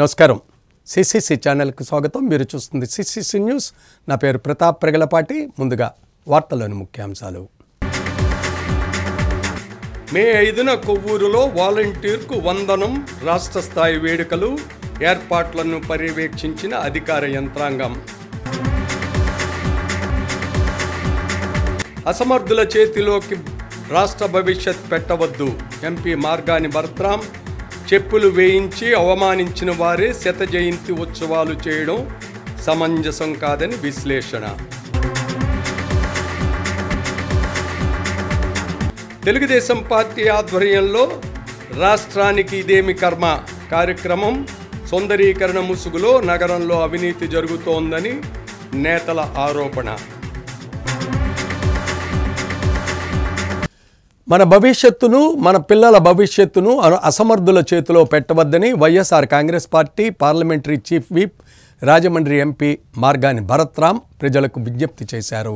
నమస్కారం సిసిసి ఛానల్కు స్వాగతం మీరు చూస్తుంది సిసిసి న్యూస్ నా పేరు ప్రతాప్ ప్రగలపాటి ముందుగా వార్తలోని ముఖ్యాంశాలు మే ఐదున కొవ్వూరులో వాలంటీర్కు వందనం రాష్ట్ర స్థాయి వేడుకలు ఏర్పాట్లను పర్యవేక్షించిన అధికార యంత్రాంగం అసమర్థుల చేతిలోకి రాష్ట్ర భవిష్యత్ పెట్టవద్దు ఎంపీ మార్గాని భర్త్రామ్ చెప్పులు వేయించి అవమానించిన వారే శత జయంతి ఉత్సవాలు చేయడం సమంజసం కాదని విశ్లేషణ తెలుగుదేశం పార్టీ ఆధ్వర్యంలో రాష్ట్రానికి ఇదేమి కర్మ కార్యక్రమం సౌందరీకరణ ముసుగులో నగరంలో అవినీతి జరుగుతోందని నేతల ఆరోపణ మన భవిష్యత్తును మన పిల్లల భవిష్యత్తును అసమర్థుల చేతిలో పెట్టవద్దని YSR Congress party parliamentary chief whip Rajahmundry MP Margani Bharatram ప్రజలకు విజ్ఞప్తి చేశారు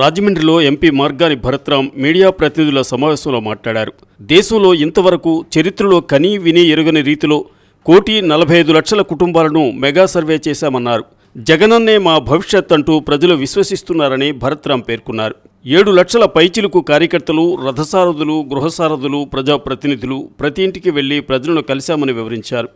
రాజమండ్రిలో ఎంపీ మార్గాని భరత్రామ్ మీడియా ప్రతినిధుల సమావేశంలో మాట్లాడారు దేశంలో ఇంతవరకు చరిత్రలో కనీ విని ఎరుగని రీతిలో కోటి నలభై ఐదు లక్షల కుటుంబాలను మెగా సర్వే చేశామన్నారు జగనన్నే మా భవిష్యత్ అంటూ ప్రజలు విశ్వసిస్తున్నారని భరత్రామ్ పేర్కొన్నారు ఏడు లక్షల పైచిలుకు కార్యకర్తలు రథసారథులు గృహసారథులు ప్రజాప్రతినిధులు ప్రతి ఇంటికి వెళ్లి ప్రజలను కలిశామని వివరించారు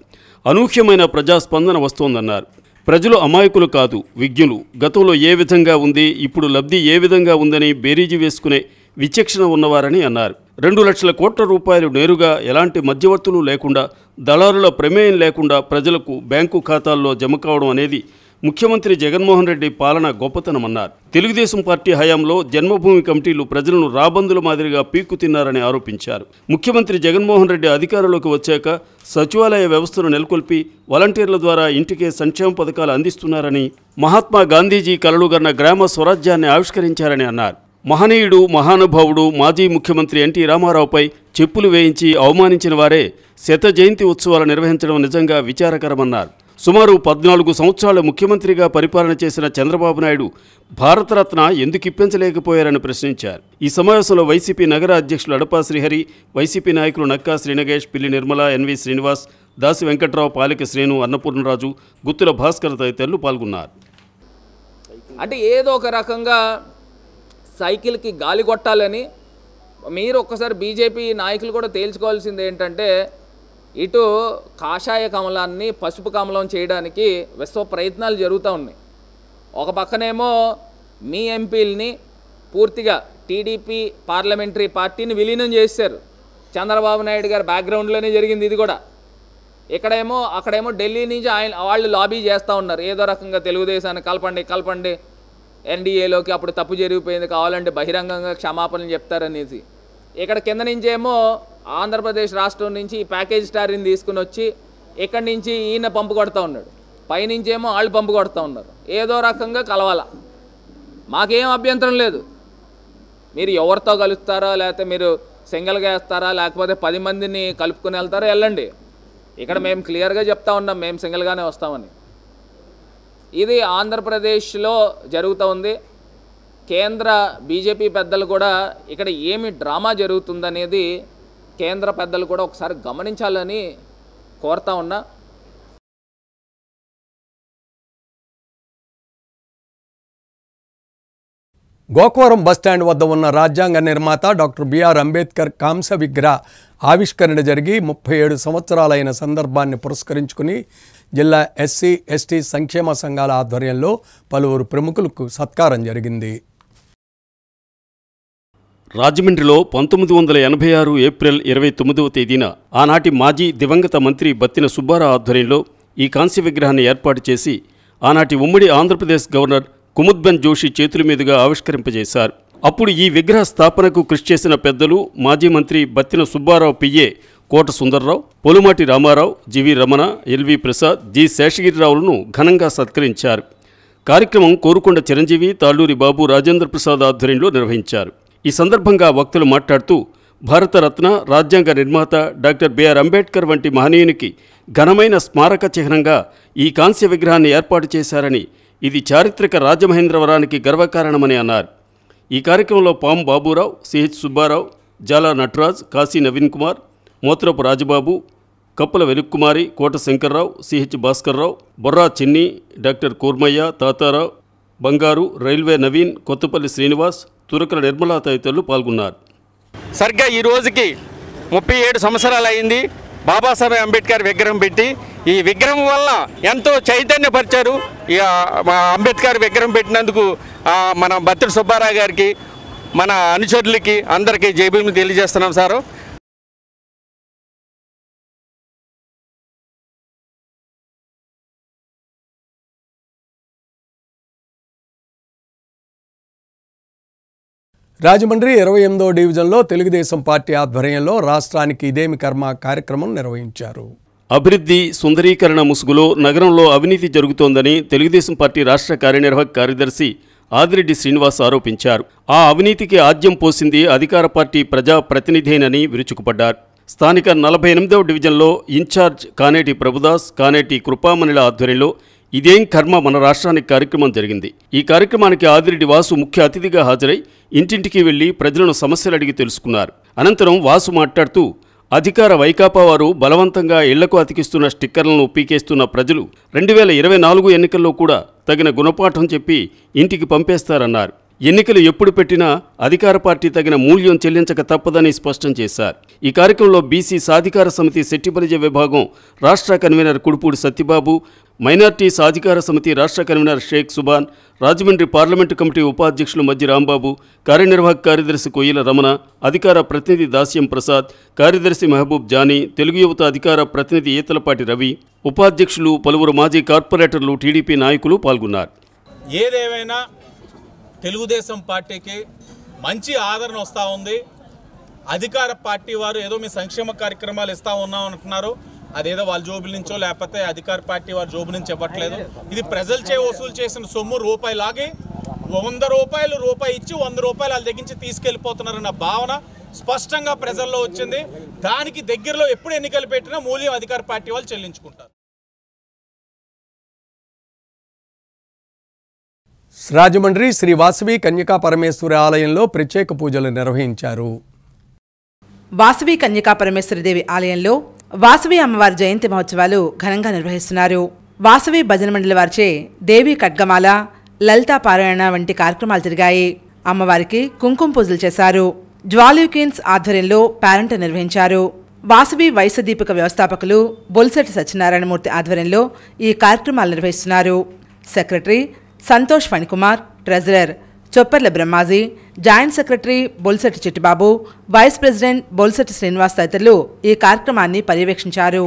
అనూహ్యమైన ప్రజాస్పందన వస్తోందన్నారు ప్రజలు అమాయకులు కాదు విజ్ఞులు గతంలో ఏ విధంగా ఉంది ఇప్పుడు లబ్ధి ఏ విధంగా ఉందని బేరీజు వేసుకునే విచక్షణ ఉన్నవారని అన్నారు రెండు లక్షల కోట్ల రూపాయలు నేరుగా ఎలాంటి మధ్యవర్తులు లేకుండా దళారుల ప్రమేయం లేకుండా ప్రజలకు బ్యాంకు ఖాతాల్లో జమ కావడం అనేది ముఖ్యమంత్రి జగన్మోహన్ రెడ్డి పాలన గొప్పతనమన్నారు తెలుగుదేశం పార్టీ హయాంలో జన్మభూమి కమిటీలు ప్రజలను రాబందుల మాదిరిగా పీక్కు తిన్నారని ఆరోపించారు ముఖ్యమంత్రి జగన్మోహన్ రెడ్డి అధికారంలోకి వచ్చాక సచివాలయ వ్యవస్థను నెలకొల్పి వాలంటీర్ల ద్వారా ఇంటికే సంక్షేమ పథకాలు అందిస్తున్నారని మహాత్మా గాంధీజీ కలలుగన్న గ్రామ స్వరాజ్యాన్ని ఆవిష్కరించారని అన్నారు మహనీయుడు మహానుభావుడు మాజీ ముఖ్యమంత్రి ఎన్టీ రామారావుపై చెప్పులు వేయించి అవమానించిన వారే శత జయంతి ఉత్సవాలు నిర్వహించడం నిజంగా విచారకరమన్నారు సుమారు పద్నాలుగు సంవత్సరాల ముఖ్యమంత్రిగా పరిపాలన చేసిన చంద్రబాబు నాయుడు భారతరత్న ఎందుకు ఇప్పించలేకపోయారని ప్రశ్నించారు ఈ సమావేశంలో వైసీపీ నగర అధ్యక్షులు అడపా శ్రీహరి వైసీపీ నాయకులు నక్కా శ్రీనగేష్ పిల్లి నిర్మల ఎన్వి శ్రీనివాస్ దాసి వెంకట్రావు పాలిక శ్రీను అన్నపూర్ణరాజు గుత్తుల భాస్కర్ తదితరులు పాల్గొన్నారు అంటే ఏదో ఒక రకంగా సైకిల్కి గాలి కొట్టాలని మీరు ఒక్కసారి బీజేపీ నాయకులు కూడా తేల్చుకోవాల్సింది ఏంటంటే ఇటు కాషాయ కమలాన్ని పసుపు కమలం చేయడానికి విశ్వ ప్రయత్నాలు జరుగుతూ ఉన్నాయి ఒక పక్కనేమో మీ ఎంపీలని పూర్తిగా టీడీపీ పార్లమెంటరీ పార్టీని విలీనం చేశారు చంద్రబాబు నాయుడు గారి బ్యాక్గ్రౌండ్లోనే జరిగింది ఇది కూడా ఇక్కడేమో అక్కడేమో ఢిల్లీ నుంచి ఆయన వాళ్ళు లాబీ చేస్తూ ఉన్నారు ఏదో రకంగా తెలుగుదేశాన్ని కలపండి కలపండి ఎన్డీఏలోకి అప్పుడు తప్పు జరిగిపోయింది కావాలంటే బహిరంగంగా క్షమాపణలు చెప్తారనేది ఇక్కడ కింద నుంచేమో ఆంధ్రప్రదేశ్ రాష్ట్రం నుంచి ఈ ప్యాకేజ్ స్టార్ని తీసుకుని వచ్చి ఇక్కడి నుంచి ఈయన పంపు కొడతా ఉన్నాడు పైనుంచేమో వాళ్ళు పంపు కొడతా ఉన్నారు ఏదో రకంగా కలవాల మాకేం అభ్యంతరం లేదు మీరు ఎవరితో కలుస్తారా లేకపోతే మీరు సింగిల్గా వేస్తారా లేకపోతే పది మందిని కలుపుకుని వెళ్తారా వెళ్ళండి ఇక్కడ మేము క్లియర్గా చెప్తా ఉన్నాం మేము సింగిల్గానే వస్తామని ఇది ఆంధ్రప్రదేశ్లో జరుగుతూ ఉంది కేంద్ర బీజేపీ పెద్దలు కూడా ఇక్కడ ఏమి డ్రామా జరుగుతుందనేది కేంద్ర పెద్దలు కూడా ఒకసారి గమనించాలని కోరుతా ఉన్నా గోకవరం బస్టాండ్ వద్ద ఉన్న రాజ్యాంగ నిర్మాత డాక్టర్ బిఆర్ అంబేద్కర్ కాంస విగ్రహ ఆవిష్కరణ జరిగి ముప్పై ఏడు సంవత్సరాలైన సందర్భాన్ని పురస్కరించుకుని జిల్లా ఎస్సీ ఎస్టీ సంక్షేమ సంఘాల ఆధ్వర్యంలో పలువురు ప్రముఖులకు సత్కారం జరిగింది రాజమండ్రిలో పంతొమ్మిది వందల ఎనభై ఆరు ఏప్రిల్ ఇరవై తొమ్మిదవ తేదీన ఆనాటి మాజీ దివంగత మంత్రి బత్తిన సుబ్బారావు ఆధ్వర్యంలో ఈ కాంస్య విగ్రహాన్ని ఏర్పాటు చేసి ఆనాటి ఉమ్మడి ఆంధ్రప్రదేశ్ గవర్నర్ కుముద్బెన్ జోషి చేతుల మీదుగా ఆవిష్కరింపజేశారు అప్పుడు ఈ విగ్రహ స్థాపనకు కృషి చేసిన పెద్దలు మాజీ మంత్రి Battina Subbarao PA Kota Sundarrao Polumati Ramarao GV Ramana LV Prasad G శేషగిరిరావులను ఘనంగా సత్కరించారు కార్యక్రమం కోరుకొండ చిరంజీవి తాళ్ళూరి బాబు రాజేంద్ర ప్రసాద్ ఆధ్వర్యంలో నిర్వహించారు ఈ సందర్భంగా వక్తులు మాట్లాడుతూ భారతరత్న రాజ్యాంగ నిర్మాత డాక్టర్ బిఆర్ అంబేద్కర్ వంటి మహనీయునికి ఘనమైన స్మారక చిహ్నంగా ఈ కాంస్య విగ్రహాన్ని ఏర్పాటు చేశారని ఇది చారిత్రక రాజమహేంద్రవరానికి గర్వకారణమని అన్నారు ఈ కార్యక్రమంలో పాం Baburao CH Subbarao Jala Nataraj Kashi Naveen Kumar Motrapu Rajababu Kappula Velukkumari Kota Shankarrao CH Bhaskarrao Borra Chinni doctor Kurmaiah Tatarao Bangaru railway Naveen Kothapalli Srinivas Turakala Nirmala తదితరులు పాల్గొన్నారు సరిగ్గా ఈ రోజుకి ముప్పై ఏడు సంవత్సరాలు అయింది బాబాసాహెబ్ అంబేద్కర్ విగ్రహం పెట్టి ఈ విగ్రహం వల్ల ఎంతో చైతన్యపరిచారు అంబేద్కర్ విగ్రహం పెట్టినందుకు మన బత్తిడి సుబ్బారావు గారికి మన అనుచరులకి అందరికీ జైబీలు తెలియజేస్తున్నాం సారు రాజమండ్రి ఇరవై ఎనిమిదో డివిజన్లో తెలుగుదేశం పార్టీ ఆధ్వర్యంలో రాష్ట్రానికి ఇదేమి కర్మ కార్యక్రమం నిర్వహించారు అభివృద్ధి సుందరీకరణ ముసుగులో నగరంలో అవినీతి జరుగుతోందని తెలుగుదేశం పార్టీ రాష్ట్ర కార్యనిర్వాహక కార్యదర్శి ఆదిరెడ్డి శ్రీనివాస్ ఆరోపించారు ఆ అవినీతికి ఆద్యం పోసింది అధికార పార్టీ ప్రజా ప్రతినిధేనని విరుచుకుపడ్డారు స్థానిక నలభై ఎనిమిదవ డివిజన్లో ఇన్ఛార్జ్ కానేటి ప్రభుదాస్ కానేటి కృపామణిల ఆధ్వర్యంలో ఇదేం కర్మ మన రాష్ట్రానికి కార్యక్రమం జరిగింది ఈ కార్యక్రమానికి ఆదిరెడ్డి వాసు ముఖ్య అతిథిగా హాజరై ఇంటింటికి వెళ్లి ప్రజలను సమస్యలు అడిగి తెలుసుకున్నారు అనంతరం వాసు మాట్లాడుతూ అధికార వైకాపా వారు బలవంతంగా ఇళ్లకు అతికిస్తున్న స్టిక్కర్లను పీకేస్తున్న ప్రజలు రెండు వేల ఇరవై నాలుగు ఎన్నికల్లో కూడా తగిన గుణపాఠం చెప్పి ఇంటికి పంపేస్తారన్నారు ఎన్నికలు ఎప్పుడు పెట్టినా అధికార పార్టీ తగిన మూల్యం చెల్లించక తప్పదని స్పష్టం చేశారు ఈ కార్యక్రమంలో బీసీ సాధికార సమితి శెట్టిపరిజ విభాగం రాష్ట్ర కన్వీనర్ కుడుపూడి సత్యబాబు మైనార్టీస్ అధికార సమితి రాష్ట్ర convener Sheikh Subhan Rajahmundry parliament committee ఉపాధ్యక్షులు మధ్య రాంబాబు కార్యనిర్వాహక కార్యదర్శి కొయ్యల రమణ అధికార ప్రతినిధి దాస్యం ప్రసాద్ కార్యదర్శి మహబూబ్ జానీ తెలుగు యువత అధికార ప్రతినిధి ఈతలపాటి రవి ఉపాధ్యక్షులు పలువురు మాజీ కార్పొరేటర్లు టీడీపీ నాయకులు పాల్గొన్నారు ఏదేమైనా తెలుగుదేశం పార్టీకి మంచి ఆదరణ వస్తూ ఉంది అధికార పార్టీ వారు ఏదో మీ సంక్షేమ కార్యక్రమాలు ఇస్తూ ఉన్నాం అంటున్నారు అదేదో వాళ్ళ జోబుల నుంచో లేకపోతే అధికార పార్టీ వారి జోబు నుంచి ఇవ్వట్లేదు ఇది ప్రజలు చే వసూలు చేసిన సొమ్ము రూపాయి లాగి వంద రూపాయలు రూపాయి ఇచ్చి వంద రూపాయలు వాళ్ళ దగ్గరించి తీసుకెళ్ళిపోతున్నారన్న భావన స్పష్టంగా ప్రజల్లో వచ్చింది దానికి దగ్గరలో ఎప్పుడు ఎన్నికలు పెట్టినా మూల్యం అధికార పార్టీ వాళ్ళు చెల్లించుకుంటారు రాజమండ్రి శ్రీ వాసవి కన్యకా పరమేశ్వరి ఆలయంలో ప్రత్యేక పూజలు నిర్వహించారు వాసవి కన్యకా పరమేశ్వరదేవి ఆలయంలో వాసవి అమ్మవారి జయంతి మహోత్సవాలు ఘనంగా నిర్వహిస్తున్నారు వాసవి భజన మండలి వారిచే దేవి ఖడ్గమాల లలితా పారాయణ వంటి కార్యక్రమాలు జరిగాయి అమ్మవారికి కుంకుమ పూజలు చేశారు జ్వాల్యూకిన్స్ ఆధ్వర్యంలో పేరెంట్ నిర్వహించారు వాసవి వైస దీపిక వ్యవస్థాపకులు బొల్సెటి సత్యనారాయణమూర్తి ఆధ్వర్యంలో ఈ కార్యక్రమాలు నిర్వహిస్తున్నారు secretary Santosh Phanikumar treasurer Chopparla Brahmaji joint secretary Bolsati Chittibabu vice president Bolsati Srinivas తదితరులు ఈ కార్యక్రమాన్ని పర్యవేక్షించారు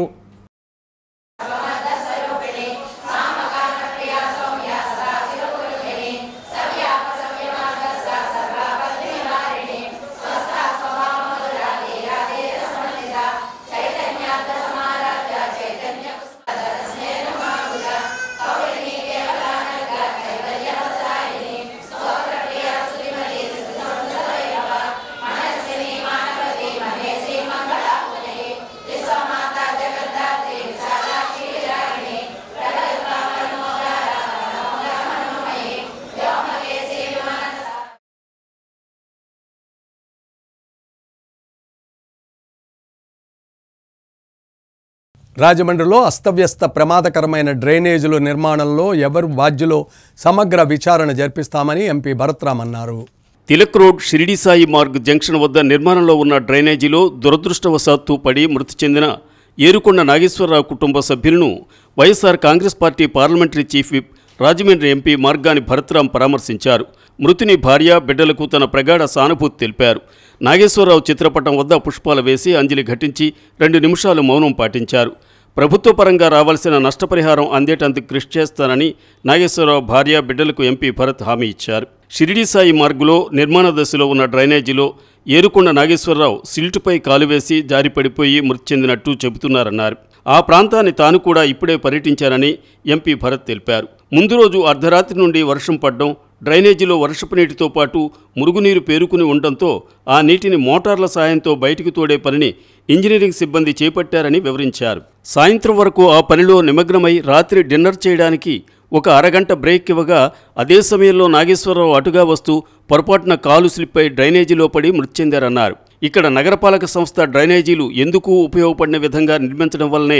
రాజమండ్రిలో అస్తవ్యస్త ప్రమాదకరమైన డ్రైనేజీల నిర్మాణంలో ఎవరు బాధ్యులో సమగ్ర విచారణ జరిపిస్తామని ఎంపీ భరత్రామ్ అన్నారు తిలక్ రోడ్ షిరిడి సాయి మార్గ్ జంక్షన్ వద్ద నిర్మాణంలో ఉన్న డ్రైనేజీలో దురదృష్టవశాత్తు పడి మృతి చెందిన ఏరుకొండ నాగేశ్వరరావు కుటుంబ సభ్యులను YSR Congress party parliamentary chief whip Rajahmundry MP Margani Bharatram పరామర్శించారు మృతిని భార్య బిడ్డలకు తన ప్రగాఢ సానుభూతి తెలిపారు నాగేశ్వరరావు చిత్రపటం వద్ద పుష్పాలు వేసి అంజలి ఘటించి రెండు నిమిషాలు మౌనం పాటించారు ప్రభుత్వ పరంగా రావాల్సిన నష్టపరిహారం అందేటందుకు కృషి చేస్తానని నాగేశ్వరరావు భార్య బిడ్డలకు ఎంపీ భరత్ హామీ ఇచ్చారు షిరిడి సాయి మార్గులో నిర్మాణ దశలో ఉన్న డ్రైనేజీలో ఏరుకొండ నాగేశ్వరరావు సిల్టుపై కాలువేసి జారిపడిపోయి మృతి చెందినట్టు చెబుతున్నారన్నారు ఆ ప్రాంతాన్ని తాను కూడా ఇప్పుడే పర్యటించానని ఎంపీ భరత్ తెలిపారు ముందు రోజు అర్ధరాత్రి నుండి వర్షం పడ్డం డ్రైనేజీలో వర్షపు నీటితో పాటు మురుగునీరు పేరుకుని ఉండటంతో ఆ నీటిని మోటార్ల సాయంతో బయటికి తోడే పనిని ఇంజనీరింగ్ సిబ్బంది చేపట్టారని వివరించారు సాయంత్రం వరకు ఆ పనిలో నిమగ్నమై రాత్రి డిన్నర్ చేయడానికి ఒక అరగంట బ్రేక్ ఇవ్వగా అదే సమయంలో నాగేశ్వరరావు అటుగా వస్తూ పొరపాటున కాలు స్లిప్ అయి డ్రైనేజీలో పడి మృతి చెందారన్నారు ఇక్కడ నగరపాలక సంస్థ డ్రైనేజీలు ఎందుకు ఉపయోగపడిన విధంగా నిర్మించడం వల్లనే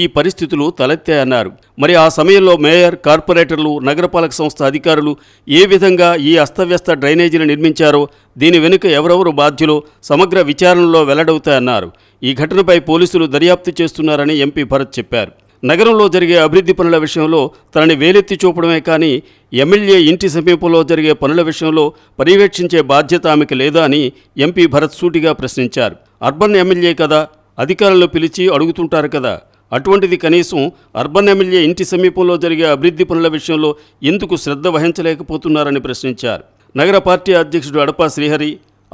ఈ పరిస్థితులు తలెత్తాయన్నారు మరి ఆ సమయంలో మేయర్ కార్పొరేటర్లు నగరపాలక సంస్థ అధికారులు ఏ విధంగా ఈ అస్తవ్యస్త డ్రైనేజీలు నిర్మించారో దీని వెనుక ఎవరెవరు బాధ్యులో సమగ్ర విచారణలో వెల్లడవుతాయన్నారు ఈ ఘటనపై పోలీసులు దర్యాప్తు చేస్తున్నారని ఎంపీ భరత్ చెప్పారు నగరంలో జరిగే అభివృద్ధి పనుల విషయంలో తనని వేలెత్తి చూపడమే కానీ ఎమ్మెల్యే ఇంటి సమీపంలో జరిగే పనుల విషయంలో పర్యవేక్షించే బాధ్యత ఆమెకు లేదా అని ఎంపీ భరత్ సూటిగా ప్రశ్నించారు అర్బన్ ఎమ్మెల్యే కదా అధికారులను పిలిచి అడుగుతుంటారు కదా అటువంటిది కనీసం అర్బన్ ఎమ్మెల్యే ఇంటి సమీపంలో జరిగే అభివృద్ధి పనుల విషయంలో ఎందుకు శ్రద్ధ వహించలేకపోతున్నారని ప్రశ్నించారు నగర పార్టీ అధ్యక్షుడు Adapa Srihari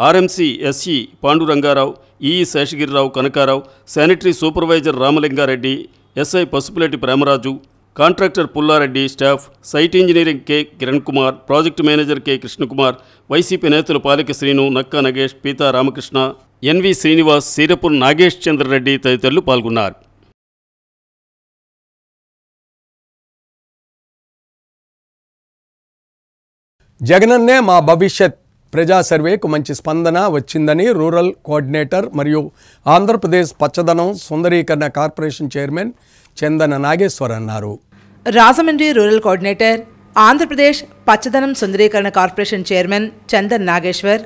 RMC SE Pandurangarao EE Seshagirirao Kanakarao sanitary supervisor Ramalingareddy SI Pasupuleti Premaraju contractor Pullareddy staff site engineering K Kiran Kumar project manager K Krishnakumar YCP నేతలు పాలిక శ్రీను నక్కా నగేష్ పీతా రామకృష్ణ ఎన్వి శ్రీనివాస్ సీరపూర్ నాగేష్ చంద్రరెడ్డి తదితరులు పాల్గొన్నారు జగనన్నే మా భవిష్యత్ ప్రజా సర్వేకు మంచి స్పందన వచ్చిందని రూరల్ కోఆర్డినేటర్ మరియు ఆంధ్రప్రదేశ్ పచ్చదనం సుందరీకరణ కార్పొరేషన్ చైర్మన్ చందన నాగేశ్వర్ అన్నారు రాజమండ్రి రూరల్ కోఆర్డినేటర్ ఆంధ్రప్రదేశ్ పచ్చదనం సుందరీకరణ corporation chairman Chandan Nageswar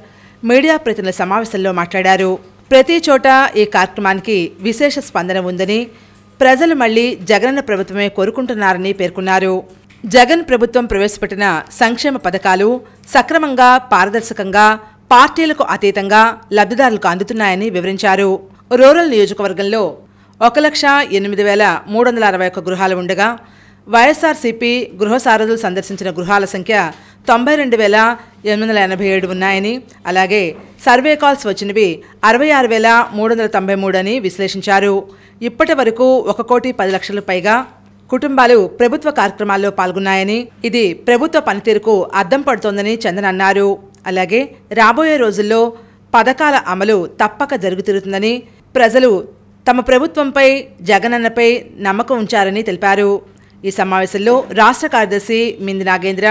media ప్రతినిధుల సమావేశంలో మాట్లాడారు ప్రతి చోట ఈ కార్యక్రమానికి విశేష స్పందన ఉందని ప్రజలు మళ్లీ జగనన్న ప్రభుత్వమే కోరుకుంటున్నారని పేర్కొన్నారు జగన్ ప్రభుత్వం ప్రవేశపెట్టిన సంక్షేమ పథకాలు సక్రమంగా పారదర్శకంగా పార్టీలకు అతీతంగా లబ్ధిదారులకు అందుతున్నాయని వివరించారు రూరల్ నియోజకవర్గంలో ఒక లక్ష ఎనిమిది వేల మూడు వందల అరవై ఒక్క గృహాలు ఉండగా వైఎస్ఆర్సీపీ గృహసారథులు సందర్శించిన గృహాల సంఖ్య తొంభై రెండు వేల ఎనిమిది వందల ఎనభై ఏడు ఉన్నాయని అలాగే సర్వే కాల్స్ వచ్చినవి అరవై ఆరు వేల మూడు వందల తొంభై మూడు అని విశ్లేషించారు ఇప్పటి వరకు ఒక కోటి పది లక్షలు పైగా కుటుంబాలు ప్రభుత్వ కార్యక్రమాల్లో పాల్గొన్నాయని ఇది ప్రభుత్వ పనితీరుకు అద్దం పడుతోందని చందన్ అన్నారు అలాగే రాబోయే రోజుల్లో పథకాల అమలు తప్పక జరుగుతిరుతుందని ప్రజలు తమ ప్రభుత్వంపై జగనన్నపై నమ్మకం ఉంచారని తెలిపారు ఈ సమావేశంలో రాష్ట్ర కార్యదర్శి Mindi Nagendra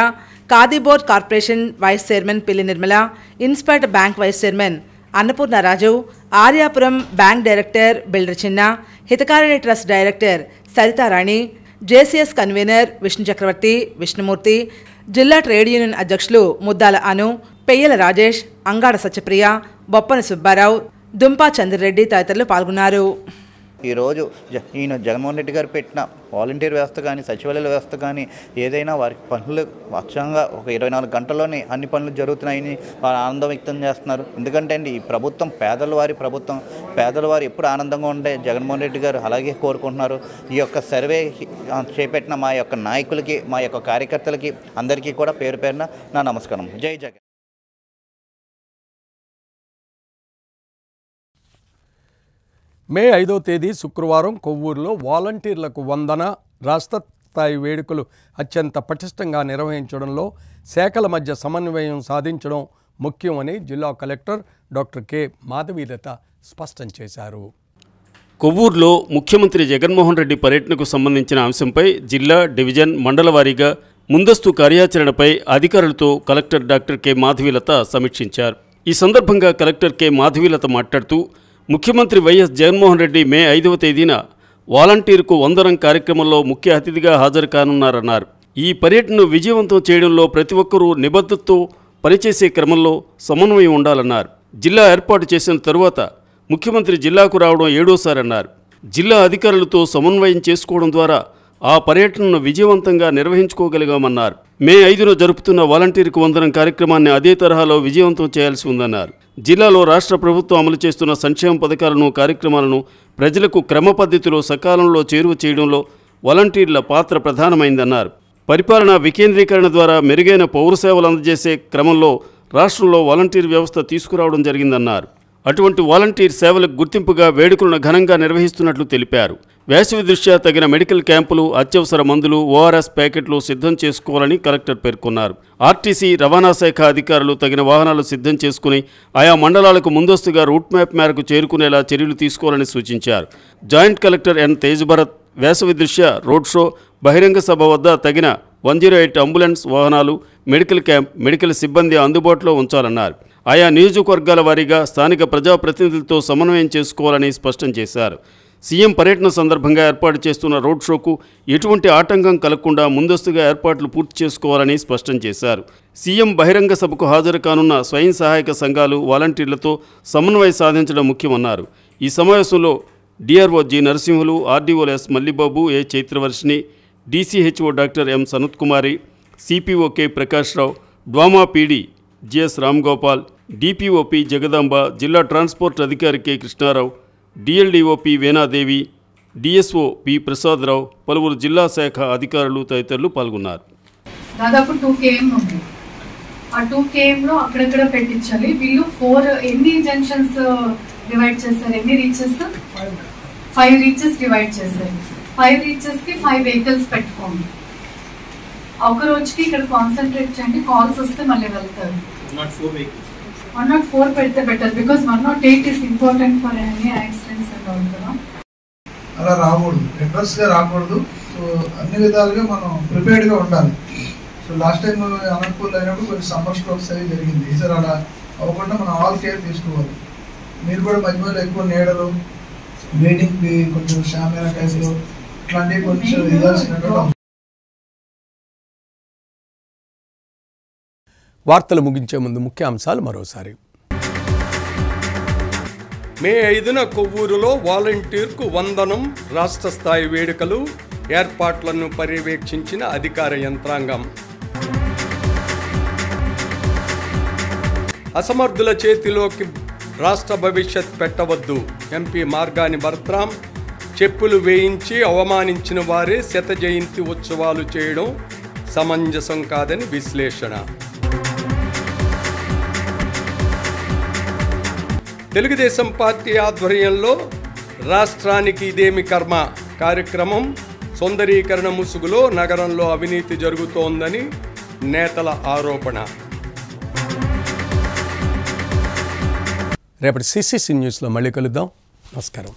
board corporation vice chairman Pilli Nirmala inspired bank vice chairman Annapurnaraju Aryapuram bank director builder Chinna Hitakarini trust director Saritharani JCS convener Vishnu Chakravarthy Vishnumurthy జిల్లా ట్రేడ్ యూనియన్ అధ్యక్షులు ముద్దాల అను పెయ్యల రాజేష్ అంగాడ సత్యప్రియ బొప్పన సుబ్బారావు దుంపా చంద్రరెడ్డి తదితరులు పాల్గొన్నారు ఈరోజు ఈయన జగన్మోహన్ రెడ్డి గారు పెట్టిన వాలంటీర్ వ్యవస్థ కానీ సచివాలయాల వ్యవస్థ కానీ ఏదైనా వారి పనులు అచ్చంగా ఒక ఇరవై నాలుగు గంటల్లోనే అన్ని పనులు జరుగుతున్నాయని వారు ఆనందం వ్యక్తం చేస్తున్నారు ఎందుకంటే అండి ఈ ప్రభుత్వం పేదల వారి ప్రభుత్వం పేదల వారు ఎప్పుడు ఆనందంగా ఉండే జగన్మోహన్ రెడ్డి గారు అలాగే కోరుకుంటున్నారు ఈ యొక్క సర్వే చేపట్టిన మా యొక్క నాయకులకి మా యొక్క కార్యకర్తలకి అందరికీ కూడా పేరు పేరున నా నమస్కారం జై జగన్ మే ఐదో తేదీ శుక్రవారం కొవ్వూరులో వాలంటీర్లకు వందన రాష్ట్ర స్థాయి వేడుకలు అత్యంత పటిష్టంగా నిర్వహించడంలో శాఖల మధ్య సమన్వయం సాధించడం ముఖ్యమని జిల్లా కలెక్టర్ డాక్టర్ కె మాధవీలత స్పష్టం చేశారు కొవ్వూరులో ముఖ్యమంత్రి జగన్మోహన్ రెడ్డి పర్యటనకు సంబంధించిన అంశంపై జిల్లా డివిజన్ మండల వారీగా ముందస్తు కార్యాచరణపై అధికారులతో కలెక్టర్ డాక్టర్ కె మాధవీలత సమీక్షించారు ఈ సందర్భంగా కలెక్టర్ కె మాధవీలత మాట్లాడుతూ ముఖ్యమంత్రి వైఎస్ జగన్మోహన్ రెడ్డి మే ఐదవ తేదీన వాలంటీర్కు వందరం కార్యక్రమంలో ముఖ్య అతిథిగా హాజరు కానున్నారన్నారు ఈ పర్యటనను విజయవంతం చేయడంలో ప్రతి ఒక్కరూ నిబద్ధతతో పనిచేసే క్రమంలో సమన్వయం ఉండాలన్నారు జిల్లా ఏర్పాటు చేసిన తరువాత ముఖ్యమంత్రి జిల్లాకు రావడం ఏడోసారన్నారు జిల్లా అధికారులతో సమన్వయం చేసుకోవడం ద్వారా ఆ పర్యటనను విజయవంతంగా నిర్వహించుకోగలిగామన్నారు మే ఐదులో జరుపుతున్న వాలంటీర్కు వందనం కార్యక్రమాన్ని అదే తరహాలో విజయవంతం చేయాల్సి ఉందన్నారు జిల్లాలో రాష్ట్ర ప్రభుత్వం అమలు చేస్తున్న సంక్షేమ పథకాలను కార్యక్రమాలను ప్రజలకు క్రమ పద్ధతిలో సకాలంలో చేరువ చేయడంలో వాలంటీర్ల పాత్ర ప్రధానమైందన్నారు పరిపాలన వికేంద్రీకరణ ద్వారా మెరుగైన పౌర సేవలు అందజేసే క్రమంలో రాష్ట్రంలో వాలంటీర్ వ్యవస్థ తీసుకురావడం జరిగిందన్నారు అటువంటి వాలంటీర్ సేవలకు గుర్తింపుగా వేడుకలను ఘనంగా నిర్వహిస్తున్నట్లు తెలిపారు వేసవి దృష్ట్యా తగిన మెడికల్ క్యాంపులు అత్యవసర మందులు ఓఆర్ఎస్ ప్యాకెట్లు సిద్ధం చేసుకోవాలని కలెక్టర్ పేర్కొన్నారు ఆర్టీసీ రవాణా శాఖ అధికారులు తగిన వాహనాలు సిద్ధం చేసుకుని ఆయా మండలాలకు ముందస్తుగా రూట్ మ్యాప్ మేరకు చేరుకునేలా చర్యలు తీసుకోవాలని సూచించారు జాయింట్ కలెక్టర్ ఎన్ తేజ్భరత్ వేసవి దృష్ట్యా రోడ్ షో బహిరంగ సభ వద్ద తగిన వన్ జీరో ఎయిట్ అంబులెన్స్ వాహనాలు మెడికల్ క్యాంప్ మెడికల్ సిబ్బంది అందుబాటులో ఉంచాలన్నారు ఆయా నియోజకవర్గాల వారీగా స్థానిక ప్రజాప్రతినిధులతో సమన్వయం చేసుకోవాలని స్పష్టం చేశారు సీఎం పర్యటన సందర్భంగా ఏర్పాటు చేస్తున్న రోడ్ షోకు ఎటువంటి ఆటంకం కలగకుండా ముందస్తుగా ఏర్పాట్లు పూర్తి చేసుకోవాలని స్పష్టం చేశారు సీఎం బహిరంగ సభకు హాజరు కానున్న స్వయం సహాయక సంఘాలు వాలంటీర్లతో సమన్వయం సాధించడం ముఖ్యమన్నారు ఈ సమావేశంలో డిఆర్ఓ జి నరసింహులు ఆర్డీఓలు S Mallibabu A Chaitravarshini DCHO doctor M Sanatkumari సిపిఓకే CPO K DWAMA PD GS Ramgopal DPOP Jagadamba జిల్లా ట్రాన్స్పోర్ట్ అధికారి K Krishnarao DLDOP Venadevi DSO P Prasadarao పలువురు జిల్లా శాఖ అధికారులు తదితరులు పాల్గొన్నారు దాదాపు టూ కేఎం ఉంది ఆ టూ అక్కడక్కడ పెట్టించాలి వీళ్ళు ఫోర్ ఎన్ని జంక్షన్స్ డివైడ్ చేస్తారు ఎన్ని రీచెస్ ఫైవ్ రీచెస్ డివైడ్ చేస్తారు ఫైవ్ రీచెస్కి ఫైవ్ వెహికల్స్ పెట్టుకోండి ఒక ఇక్కడ కాన్సన్ట్రేట్ చేయండి కాల్స్ వస్తే మళ్ళీ వెళ్తారు వన్ నాట్ ఫోర్ పెడితే better because one nought eight is important for any accidents and all కదా అలా రాకూడదు రివర్స్గా రాకూడదు సో అన్ని విధాలుగా మనం ప్రిపేర్డ్గా ఉండాలి సో లాస్ట్ టైం అనంతపూర్లో అయినప్పుడు కొంచెం సమ్మర్ స్ట్రోక్స్ అవి జరిగింది ఈసారి అలా అవ్వకుండా మనం ఆల్ కేర్ తీసుకోవాలి మీరు కూడా మధ్య మధ్యలో ఎక్కువ నీడలు బ్రీడింగ్కి కొంచెం షామేనా కైసులు ఇట్లాంటివి కొంచెం ఇవ్వాల్సినట్టు వార్తలు ముగించే ముందు ముఖ్య అంశాలు మరోసారి మే ఐదున కొవ్వూరులో వాలంటీర్కు వందనం రాష్ట్ర స్థాయి వేడుకలు ఏర్పాట్లను పర్యవేక్షించిన అధికార యంత్రాంగం అసమర్థుల చేతిలోకి రాష్ట్ర భవిష్యత్ పెట్టవద్దు ఎంపీ మార్గాని భర్త్రాం చెప్పులు వేయించి అవమానించిన వారే శత జయంతి ఉత్సవాలు చేయడం సమంజసం కాదని విశ్లేషణ తెలుగుదేశం పార్టీ ఆధ్వర్యంలో రాష్ట్రానికి ఇదేమి కర్మ కార్యక్రమం సౌందరీకరణ ముసుగులో నగరంలో అవినీతి జరుగుతోందని నేతల ఆరోపణ రేపటి సిసిసి న్యూస్లో మళ్ళీ కలుద్దాం నమస్కారం